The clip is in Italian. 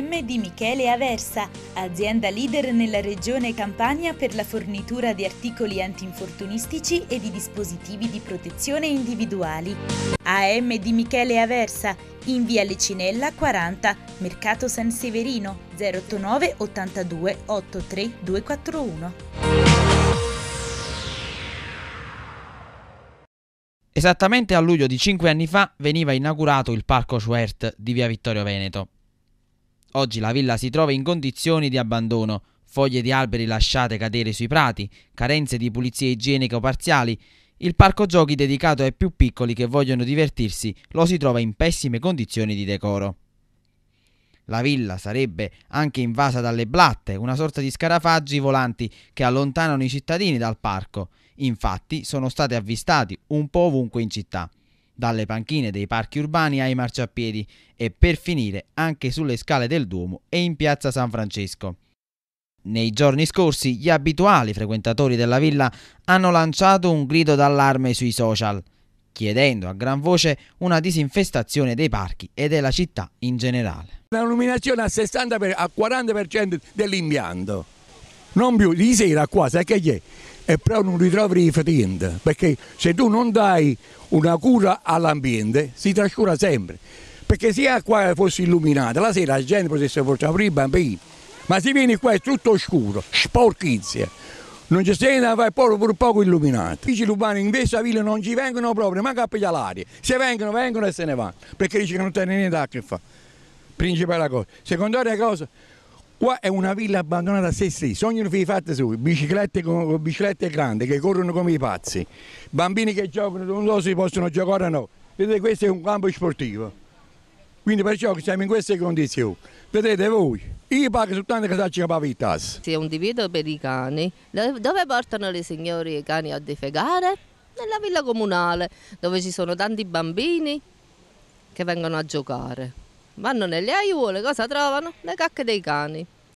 PM di Michele Aversa, azienda leader nella regione Campania per la fornitura di articoli antinfortunistici e di dispositivi di protezione individuali. AM di Michele Aversa, in via Lecinella 40, Mercato San Severino 089 82 83 241. Esattamente a luglio di cinque anni fa veniva inaugurato il Parco Schwert di via Vittorio Veneto. Oggi la villa si trova in condizioni di abbandono, foglie di alberi lasciate cadere sui prati, carenze di pulizia igienica o parziali. Il parco giochi dedicato ai più piccoli che vogliono divertirsi lo si trova in pessime condizioni di decoro. La villa sarebbe anche invasa dalle blatte, una sorta di scarafaggi volanti che allontanano i cittadini dal parco. Infatti sono state avvistati un po' ovunque in città dalle panchine dei parchi urbani ai marciapiedi e per finire anche sulle scale del Duomo e in piazza San Francesco. Nei giorni scorsi gli abituali frequentatori della villa hanno lanciato un grido d'allarme sui social, chiedendo a gran voce una disinfestazione dei parchi e della città in generale. La illuminazione al 60 per, 40% dell'impianto, non più di sera qua, sai che è? e però non ritrovi i fatienti, perché se tu non dai una cura all'ambiente si trascura sempre, perché se l'acqua fosse illuminata, la sera la gente potesse portare pure i bambini, ma se vieni qua è tutto scuro, sporchizia, non ci sei da fare poco pur poco illuminato. I cubani in questa villa non ci vengono proprio, manca a pigliare l'aria, se vengono vengono e se ne vanno, perché dice che non tengono niente a che fare, principale cosa. Secondaria cosa, Qua è una villa abbandonata a se stessi, sognano di fatte su, biciclette, con, biciclette grandi che corrono come i pazzi, bambini che giocano, non so se possono giocare o no. Vedete, questo è un campo sportivo. Quindi perciò siamo in queste condizioni. Vedete voi, io pago soltanto che sacci capavitas. è un divieto per i cani, dove portano le signori i cani a defegare? Nella villa comunale, dove ci sono tanti bambini che vengono a giocare. Vanno nelle aiuole, cosa trovano? Le cacche dei cani.